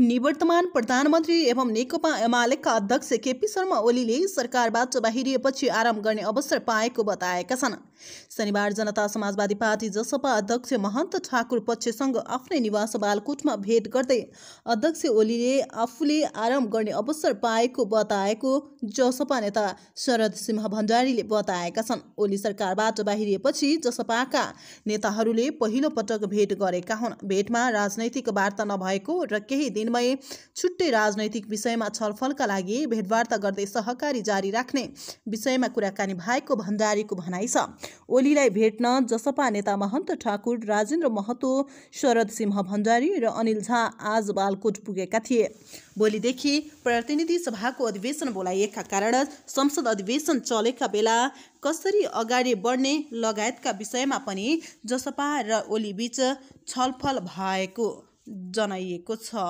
निवर्तमान प्रधानमन्त्री एवं नेकपा एमालेका अध्यक्ष केपी शर्मा ओलीले सरकारबाट बाहिरिएपछि आराम गर्ने अवसर पाएको बताएका छन् शनिबार जनता समाजवादी पार्टी जसपा अध्यक्ष महन्त ठाकुर पक्षसँग आफ्नै निवास बालकोटमा भेट गर्दै अध्यक्ष ओलीले आफूले आराम गर्ने अवसर पाएको बताएको जसपा नेता शरद सिंह भण्डारीले बताएका छन् ओली सरकारबाट बाहिरिएपछि जसपाका नेताहरूले पहिलो पटक भेट गरेका हुन् भेटमा राजनैतिक वार्ता नभएको र केही दिन चिन्मय छुट्टै राजनैतिक विषयमा छलफलका लागि भेटवार्ता गर्दै सहकारी जारी राख्ने विषयमा कुराकानी भएको भण्डारीको भनाइ छ ओलीलाई भेट्न जसपा नेता महन्त ठाकुर राजेन्द्र महतो शरद सिंह भण्डारी र अनिल झा आज बालकोट पुगेका थिए भोलिदेखि प्रतिनिधि सभाको अधिवेशन बोलाइएका कारण संसद अधिवेशन चलेका बेला कसरी अगाडि बढ्ने लगायतका विषयमा पनि जसपा र ओलीबीच छलफल भएको जनाइएको छ